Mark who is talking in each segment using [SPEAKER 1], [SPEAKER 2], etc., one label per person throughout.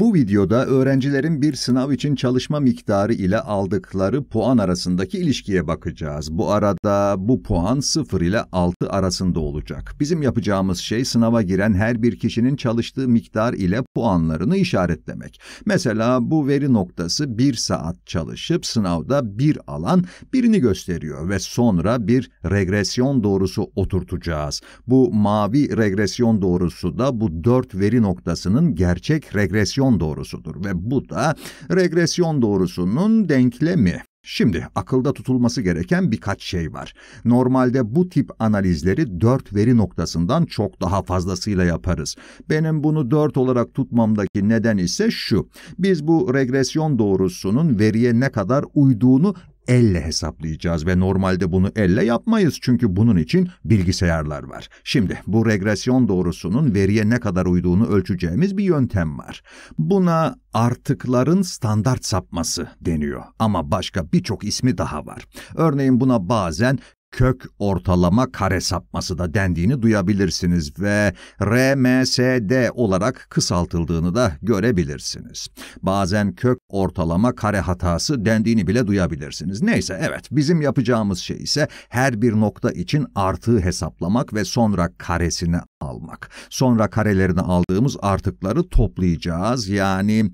[SPEAKER 1] Bu videoda öğrencilerin bir sınav için çalışma miktarı ile aldıkları puan arasındaki ilişkiye bakacağız. Bu arada bu puan 0 ile 6 arasında olacak. Bizim yapacağımız şey sınava giren her bir kişinin çalıştığı miktar ile puanlarını işaretlemek. Mesela bu veri noktası 1 saat çalışıp sınavda 1 alan birini gösteriyor ve sonra bir regresyon doğrusu oturtacağız. Bu mavi regresyon doğrusu da bu 4 veri noktasının gerçek regresyon regresyon doğrusudur ve bu da regresyon doğrusunun denklemi. Şimdi akılda tutulması gereken birkaç şey var. Normalde bu tip analizleri 4 veri noktasından çok daha fazlasıyla yaparız. Benim bunu 4 olarak tutmamdaki neden ise şu. Biz bu regresyon doğrusunun veriye ne kadar uyduğunu elle hesaplayacağız ve normalde bunu elle yapmayız çünkü bunun için bilgisayarlar var. Şimdi bu regresyon doğrusunun veriye ne kadar uyduğunu ölçeceğimiz bir yöntem var. Buna artıkların standart sapması deniyor ama başka birçok ismi daha var. Örneğin buna bazen kök ortalama kare sapması da dendiğini duyabilirsiniz ve RMSD olarak kısaltıldığını da görebilirsiniz. Bazen kök ortalama kare hatası dendiğini bile duyabilirsiniz. Neyse evet bizim yapacağımız şey ise her bir nokta için artığı hesaplamak ve sonra karesini almak. Sonra karelerini aldığımız artıkları toplayacağız. Yani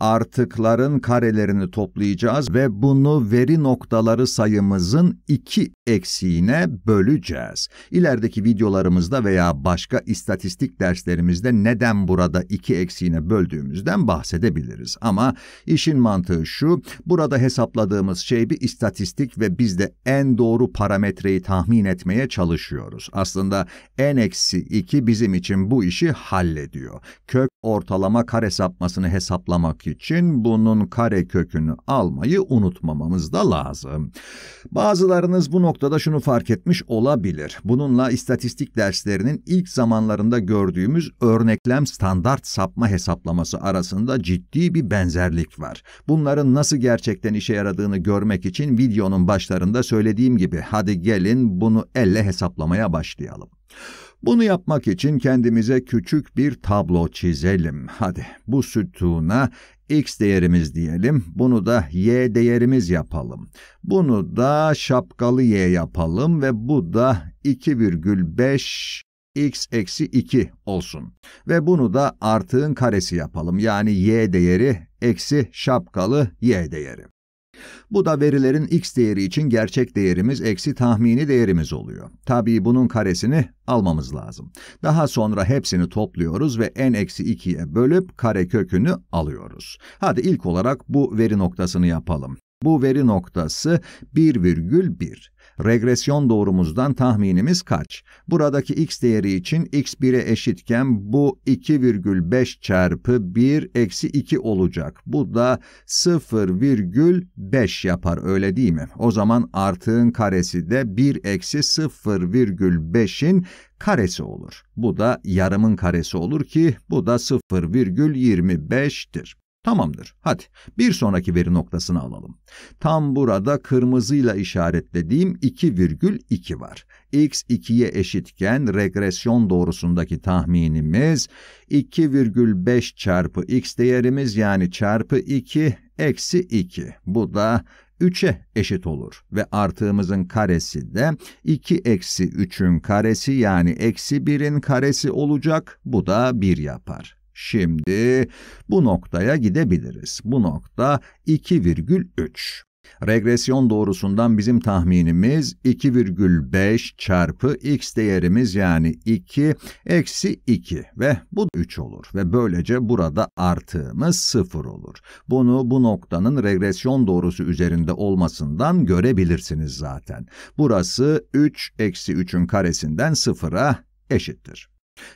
[SPEAKER 1] artıkların karelerini toplayacağız ve bunu veri noktaları sayımızın iki eksiğine böleceğiz. İlerideki videolarımızda veya başka istatistik derslerimizde neden burada iki eksiğine böldüğümüzden bahsedebiliriz. Ama iş İşin mantığı şu, burada hesapladığımız şey bir istatistik ve biz de en doğru parametreyi tahmin etmeye çalışıyoruz. Aslında n-2 bizim için bu işi hallediyor. Kök ortalama kare sapmasını hesaplamak için bunun kare kökünü almayı unutmamamız da lazım. Bazılarınız bu noktada şunu fark etmiş olabilir. Bununla istatistik derslerinin ilk zamanlarında gördüğümüz örneklem standart sapma hesaplaması arasında ciddi bir benzerlik var var. Bunların nasıl gerçekten işe yaradığını görmek için videonun başlarında söylediğim gibi hadi gelin bunu elle hesaplamaya başlayalım. Bunu yapmak için kendimize küçük bir tablo çizelim. Hadi bu sütuna x değerimiz diyelim, bunu da y değerimiz yapalım. Bunu da şapkalı y yapalım ve bu da 2,5 x eksi 2 olsun. Ve bunu da artığın karesi yapalım. Yani y değeri eksi şapkalı y değeri. Bu da verilerin x değeri için gerçek değerimiz eksi tahmini değerimiz oluyor. Tabii bunun karesini almamız lazım. Daha sonra hepsini topluyoruz ve n eksi 2'ye bölüp kare kökünü alıyoruz. Hadi ilk olarak bu veri noktasını yapalım. Bu veri noktası 1,1. Regresyon doğrumuzdan tahminimiz kaç? Buradaki x değeri için x 1'e eşitken bu 2,5 çarpı 1 eksi 2 olacak. Bu da 0,5 yapar öyle değil mi? O zaman artığın karesi de 1 eksi 0,5'in karesi olur. Bu da yarımın karesi olur ki bu da 0,25'tir. Tamamdır. Hadi bir sonraki veri noktasını alalım. Tam burada kırmızıyla işaretlediğim 2,2 var. x 2'ye eşitken regresyon doğrusundaki tahminimiz 2,5 çarpı x değerimiz yani çarpı 2 eksi 2. Bu da 3'e eşit olur ve artığımızın karesi de 2 eksi 3'ün karesi yani eksi 1'in karesi olacak. Bu da 1 yapar. Şimdi bu noktaya gidebiliriz. Bu nokta 2,3. Regresyon doğrusundan bizim tahminimiz 2,5 çarpı x değerimiz yani 2 eksi 2 ve bu 3 olur ve böylece burada artığımız 0 olur. Bunu bu noktanın regresyon doğrusu üzerinde olmasından görebilirsiniz zaten. Burası 3 eksi 3'ün karesinden 0'a eşittir.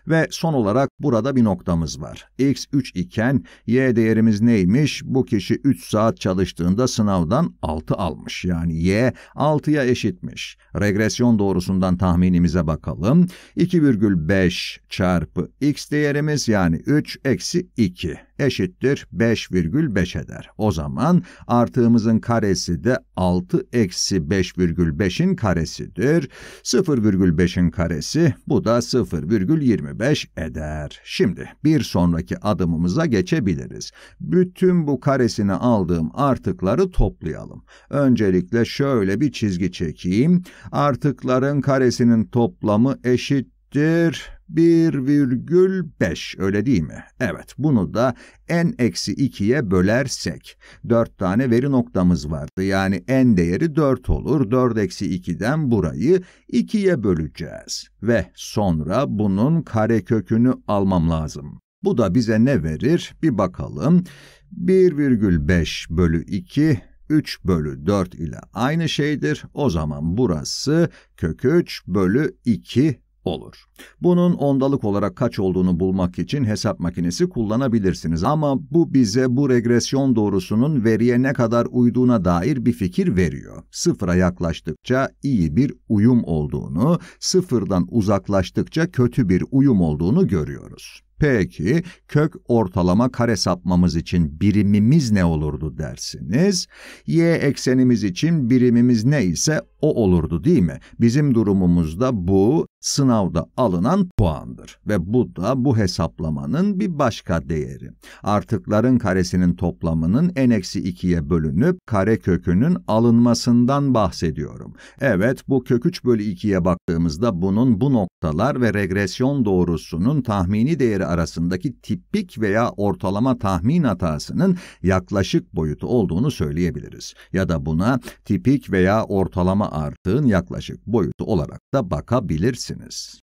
[SPEAKER 1] Ve son olarak burada bir noktamız var. X 3 iken Y değerimiz neymiş? Bu kişi 3 saat çalıştığında sınavdan 6 almış. Yani Y 6'ya eşitmiş. Regresyon doğrusundan tahminimize bakalım. 2,5 çarpı X değerimiz yani 3 eksi 2 eşittir 5,5 eder. O zaman artığımızın karesi de 6 eksi 5,5'in karesidir. 0,5'in karesi bu da 0,25 eder. Şimdi bir sonraki adımımıza geçebiliriz. Bütün bu karesini aldığım artıkları toplayalım. Öncelikle şöyle bir çizgi çekeyim. Artıkların karesinin toplamı eşittir 1,5 öyle değil mi? Evet bunu da n eksi 2'ye bölersek 4 tane veri noktamız vardı. Yani n değeri 4 olur. 4 eksi 2'den burayı 2'ye böleceğiz. Ve sonra bunun karekökünü almam lazım. Bu da bize ne verir? Bir bakalım. 1,5 bölü 2 3 bölü 4 ile aynı şeydir. O zaman burası kök 3 bölü 2 olur. Bunun ondalık olarak kaç olduğunu bulmak için hesap makinesi kullanabilirsiniz ama bu bize bu regresyon doğrusunun veriye ne kadar uyduğuna dair bir fikir veriyor. Sıfıra yaklaştıkça iyi bir uyum olduğunu, sıfırdan uzaklaştıkça kötü bir uyum olduğunu görüyoruz. Peki kök ortalama kare sapmamız için birimimiz ne olurdu dersiniz? Y eksenimiz için birimimiz ne ise o olurdu değil mi? Bizim durumumuzda bu sınavda alınan puandır ve bu da bu hesaplamanın bir başka değeri. Artıkların karesinin toplamının n-2'ye bölünüp kare kökünün alınmasından bahsediyorum. Evet bu kök 3 bölü 2'ye baktığımızda bunun bu noktalar ve regresyon doğrusunun tahmini değeri arasındaki tipik veya ortalama tahmin hatasının yaklaşık boyutu olduğunu söyleyebiliriz. Ya da buna tipik veya ortalama artığın yaklaşık boyutu olarak da bakabilirsiniz.